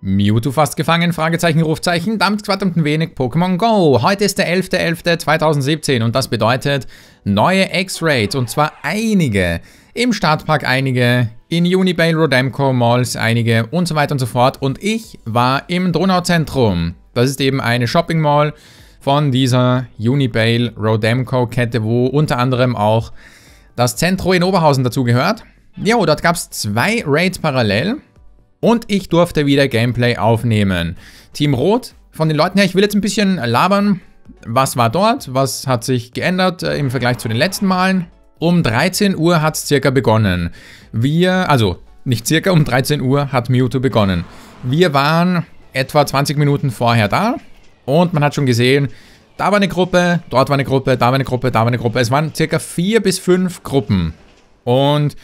Mewtwo fast gefangen, Fragezeichen, Rufzeichen, damit quattert ein wenig Pokémon Go. Heute ist der 11.11.2017 und das bedeutet neue X-Rates und zwar einige. Im Startpark einige, in Unibail Rodemco, Malls einige und so weiter und so fort. Und ich war im Donauzentrum. Das ist eben eine Shopping Mall von dieser Unibail Rodemco Kette, wo unter anderem auch das Zentro in Oberhausen dazugehört. Jo, dort gab es zwei Raids parallel und ich durfte wieder Gameplay aufnehmen. Team Rot, von den Leuten her, ich will jetzt ein bisschen labern, was war dort, was hat sich geändert äh, im Vergleich zu den letzten Malen. Um 13 Uhr hat es circa begonnen. Wir, also nicht circa, um 13 Uhr hat Mewtwo begonnen. Wir waren etwa 20 Minuten vorher da und man hat schon gesehen, da war eine Gruppe, dort war eine Gruppe, da war eine Gruppe, da war eine Gruppe. Es waren circa vier bis fünf Gruppen. Und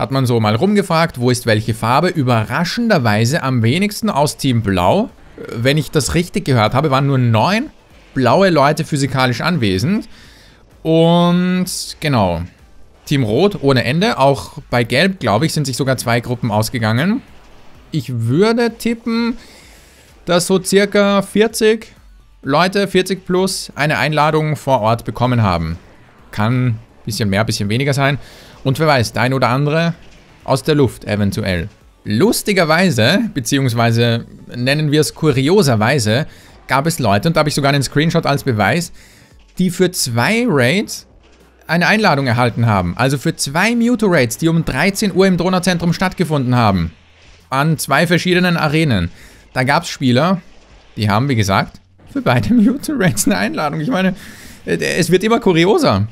hat man so mal rumgefragt, wo ist welche Farbe? Überraschenderweise am wenigsten aus Team Blau. Äh, wenn ich das richtig gehört habe, waren nur neun blaue Leute physikalisch anwesend. Und genau, Team Rot ohne Ende. Auch bei Gelb, glaube ich, sind sich sogar zwei Gruppen ausgegangen. Ich würde tippen, dass so circa 40 Leute, 40 plus, eine Einladung vor Ort bekommen haben. Kann Bisschen mehr, bisschen weniger sein. Und wer weiß, dein oder andere aus der Luft eventuell. Lustigerweise, beziehungsweise nennen wir es kurioserweise, gab es Leute, und da habe ich sogar einen Screenshot als Beweis, die für zwei Raids eine Einladung erhalten haben. Also für zwei Raids, die um 13 Uhr im Drohnerzentrum stattgefunden haben. An zwei verschiedenen Arenen. Da gab es Spieler, die haben, wie gesagt, für beide Raids eine Einladung. Ich meine, äh, es wird immer kurioser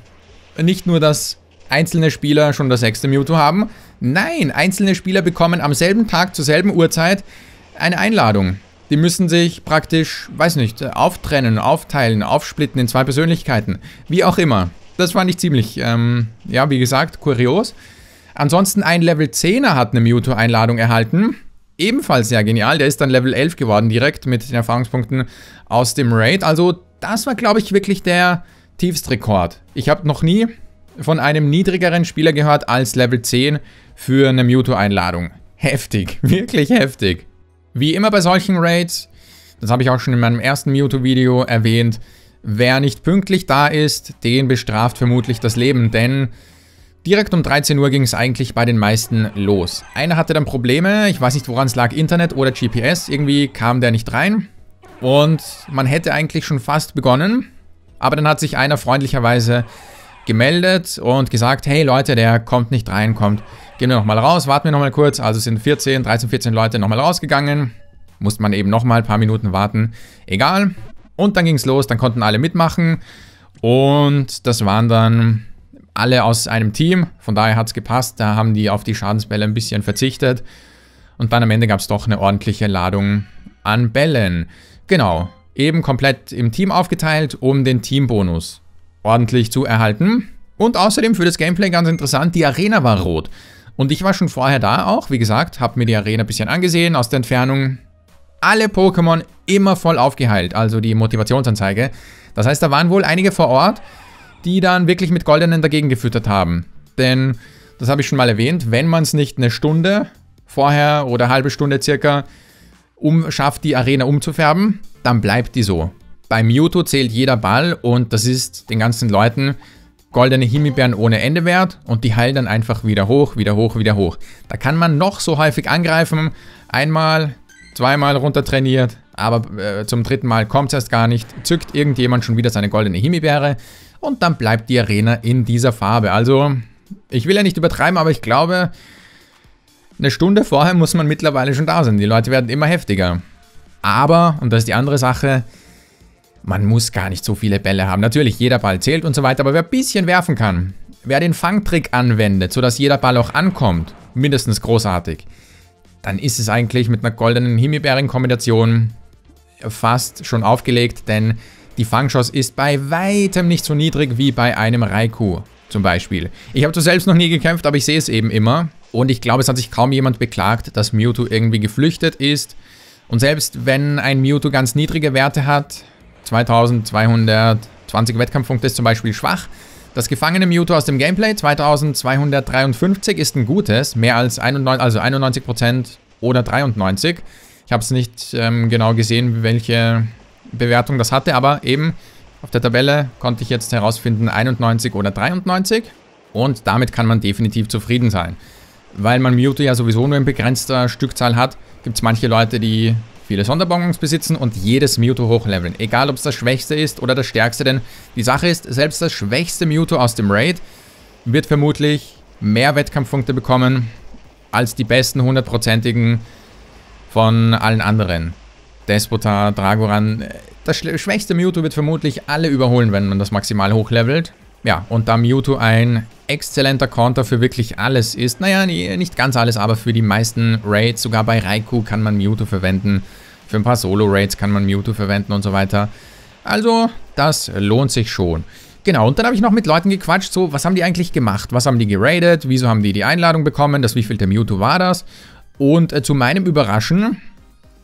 nicht nur, dass einzelne Spieler schon das sechste Mewtwo haben. Nein, einzelne Spieler bekommen am selben Tag zur selben Uhrzeit eine Einladung. Die müssen sich praktisch, weiß nicht, auftrennen, aufteilen, aufsplitten in zwei Persönlichkeiten. Wie auch immer. Das fand ich ziemlich, ähm, ja, wie gesagt, kurios. Ansonsten ein Level 10er hat eine Mewtwo-Einladung erhalten. Ebenfalls sehr genial. Der ist dann Level 11 geworden direkt mit den Erfahrungspunkten aus dem Raid. Also das war, glaube ich, wirklich der, Tiefstrekord. Ich habe noch nie von einem niedrigeren Spieler gehört als Level 10 für eine Mewtwo-Einladung. Heftig, wirklich heftig. Wie immer bei solchen Raids, das habe ich auch schon in meinem ersten Mewtwo-Video erwähnt, wer nicht pünktlich da ist, den bestraft vermutlich das Leben, denn direkt um 13 Uhr ging es eigentlich bei den meisten los. Einer hatte dann Probleme, ich weiß nicht woran es lag, Internet oder GPS, irgendwie kam der nicht rein und man hätte eigentlich schon fast begonnen, aber dann hat sich einer freundlicherweise gemeldet und gesagt, hey Leute, der kommt nicht rein, kommt, gehen wir nochmal raus, warten wir nochmal kurz. Also sind 14, 13, 14 Leute nochmal rausgegangen. Musste man eben nochmal ein paar Minuten warten. Egal. Und dann ging es los, dann konnten alle mitmachen. Und das waren dann alle aus einem Team. Von daher hat es gepasst. Da haben die auf die Schadensbälle ein bisschen verzichtet. Und dann am Ende gab es doch eine ordentliche Ladung an Bällen. Genau eben komplett im Team aufgeteilt, um den Teambonus ordentlich zu erhalten. Und außerdem für das Gameplay ganz interessant, die Arena war rot. Und ich war schon vorher da auch, wie gesagt, habe mir die Arena ein bisschen angesehen aus der Entfernung. Alle Pokémon immer voll aufgeheilt, also die Motivationsanzeige. Das heißt, da waren wohl einige vor Ort, die dann wirklich mit Goldenen dagegen gefüttert haben. Denn, das habe ich schon mal erwähnt, wenn man es nicht eine Stunde vorher oder halbe Stunde circa um, schafft, die Arena umzufärben, dann bleibt die so. Bei Mewtwo zählt jeder Ball und das ist den ganzen Leuten goldene Himbeeren ohne Ende wert und die heilen dann einfach wieder hoch, wieder hoch, wieder hoch. Da kann man noch so häufig angreifen, einmal, zweimal runter trainiert, aber äh, zum dritten Mal kommt es erst gar nicht, zückt irgendjemand schon wieder seine goldene Himbeere und dann bleibt die Arena in dieser Farbe. Also, ich will ja nicht übertreiben, aber ich glaube, eine Stunde vorher muss man mittlerweile schon da sein. Die Leute werden immer heftiger. Aber, und das ist die andere Sache, man muss gar nicht so viele Bälle haben. Natürlich, jeder Ball zählt und so weiter, aber wer ein bisschen werfen kann, wer den Fangtrick anwendet, sodass jeder Ball auch ankommt, mindestens großartig, dann ist es eigentlich mit einer goldenen Himbeeren-Kombination fast schon aufgelegt, denn die Fangschoss ist bei weitem nicht so niedrig wie bei einem Raikou zum Beispiel. Ich habe zwar selbst noch nie gekämpft, aber ich sehe es eben immer. Und ich glaube, es hat sich kaum jemand beklagt, dass Mewtwo irgendwie geflüchtet ist. Und selbst wenn ein Mewtwo ganz niedrige Werte hat, 2220 Wettkampfpunkte ist zum Beispiel schwach, das gefangene Mewtwo aus dem Gameplay, 2253 ist ein gutes, mehr als 91%, also 91% oder 93%. Ich habe es nicht ähm, genau gesehen, welche Bewertung das hatte, aber eben auf der Tabelle konnte ich jetzt herausfinden 91 oder 93 und damit kann man definitiv zufrieden sein weil man Mewtwo ja sowieso nur in begrenzter Stückzahl hat, gibt es manche Leute, die viele Sonderbonbons besitzen und jedes Mewtwo hochleveln. Egal, ob es das Schwächste ist oder das Stärkste, denn die Sache ist, selbst das schwächste Mewtwo aus dem Raid wird vermutlich mehr Wettkampfpunkte bekommen als die besten hundertprozentigen von allen anderen. Despota, Dragoran, äh, das schwächste Mewtwo wird vermutlich alle überholen, wenn man das maximal hochlevelt. Ja, und da Mewtwo ein exzellenter Counter für wirklich alles ist, naja, nicht ganz alles, aber für die meisten Raids, sogar bei Raikou kann man Mewtwo verwenden, für ein paar Solo-Raids kann man Mewtwo verwenden und so weiter. Also, das lohnt sich schon. Genau, und dann habe ich noch mit Leuten gequatscht, so, was haben die eigentlich gemacht? Was haben die geradet? Wieso haben die die Einladung bekommen? Das wievielte Mewtwo war das? Und äh, zu meinem Überraschen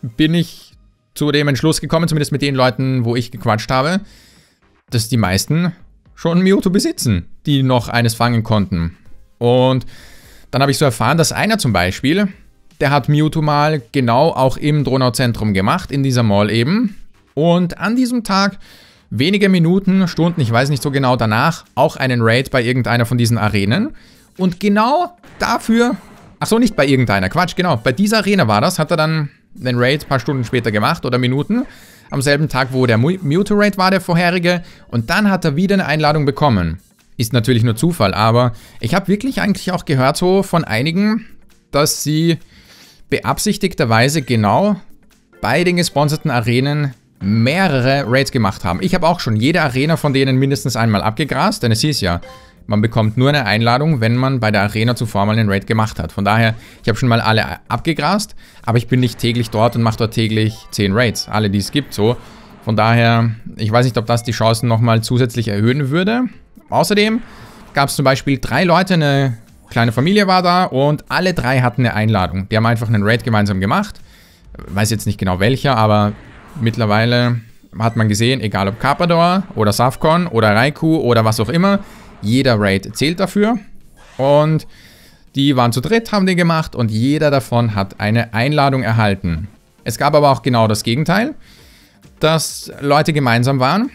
bin ich zu dem Entschluss gekommen, zumindest mit den Leuten, wo ich gequatscht habe, dass die meisten schon Mewtwo besitzen, die noch eines fangen konnten. Und dann habe ich so erfahren, dass einer zum Beispiel, der hat Mewtwo mal genau auch im Dronauzentrum gemacht, in dieser Mall eben. Und an diesem Tag, wenige Minuten, Stunden, ich weiß nicht so genau danach, auch einen Raid bei irgendeiner von diesen Arenen. Und genau dafür, ach so, nicht bei irgendeiner, Quatsch, genau, bei dieser Arena war das, hat er dann einen Raid ein paar Stunden später gemacht oder Minuten am selben Tag, wo der Mutorate war, der vorherige. Und dann hat er wieder eine Einladung bekommen. Ist natürlich nur Zufall, aber ich habe wirklich eigentlich auch gehört so von einigen, dass sie beabsichtigterweise genau bei den gesponserten Arenen mehrere Raids gemacht haben. Ich habe auch schon jede Arena von denen mindestens einmal abgegrast, denn es hieß ja, man bekommt nur eine Einladung, wenn man bei der Arena zuvor mal einen Raid gemacht hat. Von daher, ich habe schon mal alle abgegrast, aber ich bin nicht täglich dort und mache dort täglich 10 Raids. Alle, die es gibt, so. Von daher, ich weiß nicht, ob das die Chancen nochmal zusätzlich erhöhen würde. Außerdem gab es zum Beispiel drei Leute, eine kleine Familie war da und alle drei hatten eine Einladung. Die haben einfach einen Raid gemeinsam gemacht. Weiß jetzt nicht genau welcher, aber mittlerweile hat man gesehen, egal ob Carpador oder Safcon oder Raikou oder was auch immer, jeder Raid zählt dafür. Und die waren zu dritt, haben den gemacht und jeder davon hat eine Einladung erhalten. Es gab aber auch genau das Gegenteil, dass Leute gemeinsam waren,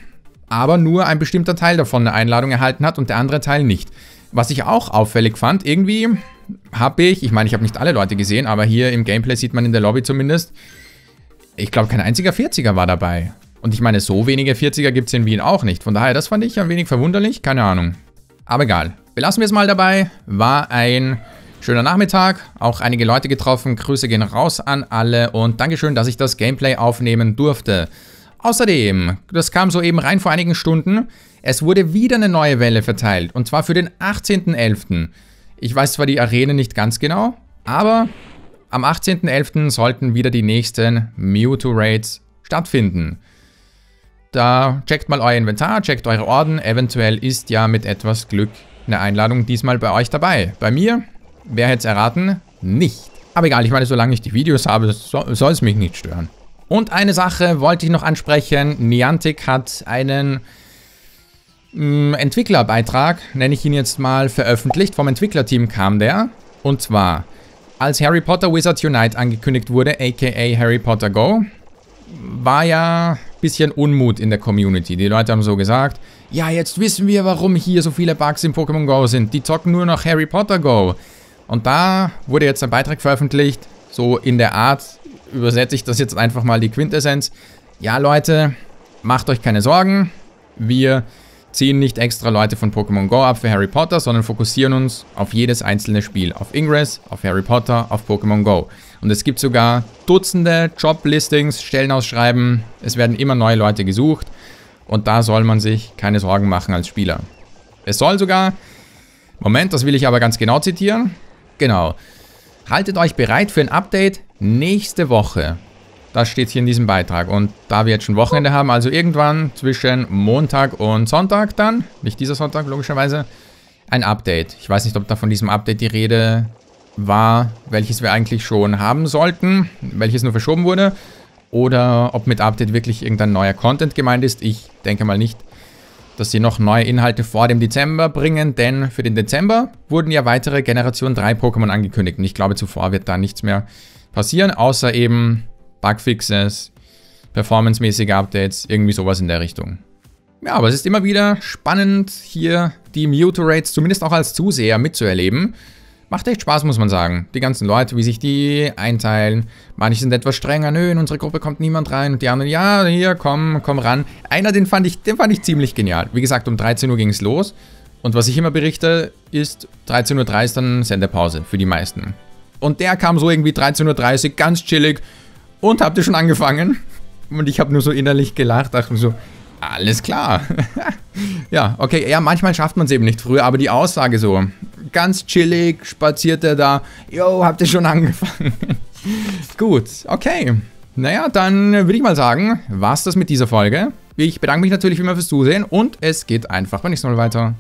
aber nur ein bestimmter Teil davon eine Einladung erhalten hat und der andere Teil nicht. Was ich auch auffällig fand, irgendwie habe ich, ich meine, ich habe nicht alle Leute gesehen, aber hier im Gameplay sieht man in der Lobby zumindest, ich glaube, kein einziger 40er war dabei. Und ich meine, so wenige 40er gibt es in Wien auch nicht. Von daher, das fand ich ein wenig verwunderlich, keine Ahnung. Aber egal. Belassen wir es mal dabei. War ein schöner Nachmittag. Auch einige Leute getroffen. Grüße gehen raus an alle. Und Dankeschön, dass ich das Gameplay aufnehmen durfte. Außerdem, das kam soeben rein vor einigen Stunden, es wurde wieder eine neue Welle verteilt. Und zwar für den 18.11. Ich weiß zwar die Arene nicht ganz genau, aber am 18.11. sollten wieder die nächsten Mewtwo-Raids stattfinden. Da checkt mal euer Inventar, checkt eure Orden. Eventuell ist ja mit etwas Glück eine Einladung diesmal bei euch dabei. Bei mir, wer hätte es erraten? Nicht. Aber egal, ich meine, solange ich die Videos habe, soll es mich nicht stören. Und eine Sache wollte ich noch ansprechen. Niantic hat einen mm, Entwicklerbeitrag, nenne ich ihn jetzt mal, veröffentlicht. Vom Entwicklerteam kam der. Und zwar, als Harry Potter Wizards Unite angekündigt wurde, aka Harry Potter Go, war ja bisschen Unmut in der Community. Die Leute haben so gesagt, ja, jetzt wissen wir, warum hier so viele Bugs in Pokémon Go sind. Die zocken nur noch Harry Potter Go. Und da wurde jetzt ein Beitrag veröffentlicht, so in der Art, übersetze ich das jetzt einfach mal die Quintessenz. Ja, Leute, macht euch keine Sorgen. Wir ziehen nicht extra Leute von Pokémon Go ab für Harry Potter, sondern fokussieren uns auf jedes einzelne Spiel. Auf Ingress, auf Harry Potter, auf Pokémon Go. Und es gibt sogar Dutzende Joblistings, Stellenausschreiben. Es werden immer neue Leute gesucht. Und da soll man sich keine Sorgen machen als Spieler. Es soll sogar... Moment, das will ich aber ganz genau zitieren. Genau. Haltet euch bereit für ein Update nächste Woche. Das steht hier in diesem Beitrag. Und da wir jetzt schon Wochenende haben, also irgendwann zwischen Montag und Sonntag dann, nicht dieser Sonntag logischerweise, ein Update. Ich weiß nicht, ob da von diesem Update die Rede war, welches wir eigentlich schon haben sollten, welches nur verschoben wurde, oder ob mit Update wirklich irgendein neuer Content gemeint ist. Ich denke mal nicht, dass sie noch neue Inhalte vor dem Dezember bringen, denn für den Dezember wurden ja weitere Generation 3 Pokémon angekündigt und ich glaube, zuvor wird da nichts mehr passieren, außer eben Bugfixes, performancemäßige Updates, irgendwie sowas in der Richtung. Ja, aber es ist immer wieder spannend, hier die Mewtwo Muterates zumindest auch als Zuseher mitzuerleben. Macht echt Spaß, muss man sagen. Die ganzen Leute, wie sich die einteilen. Manche sind etwas strenger. Nö, in unsere Gruppe kommt niemand rein. Und die anderen, ja, hier, komm, komm ran. Einer, den fand ich, den fand ich ziemlich genial. Wie gesagt, um 13 Uhr ging es los. Und was ich immer berichte, ist 13.30 Uhr ist dann Sendepause für die meisten. Und der kam so irgendwie 13.30 Uhr, ganz chillig. Und habt ihr schon angefangen? Und ich habe nur so innerlich gelacht, dachte mir so, alles klar. ja, okay, ja, manchmal schafft man es eben nicht früher, aber die Aussage so, ganz chillig, spaziert er da, yo, habt ihr schon angefangen? Gut, okay. Naja, dann würde ich mal sagen, war's das mit dieser Folge. Ich bedanke mich natürlich wie immer fürs Zusehen und es geht einfach beim nächsten Mal weiter.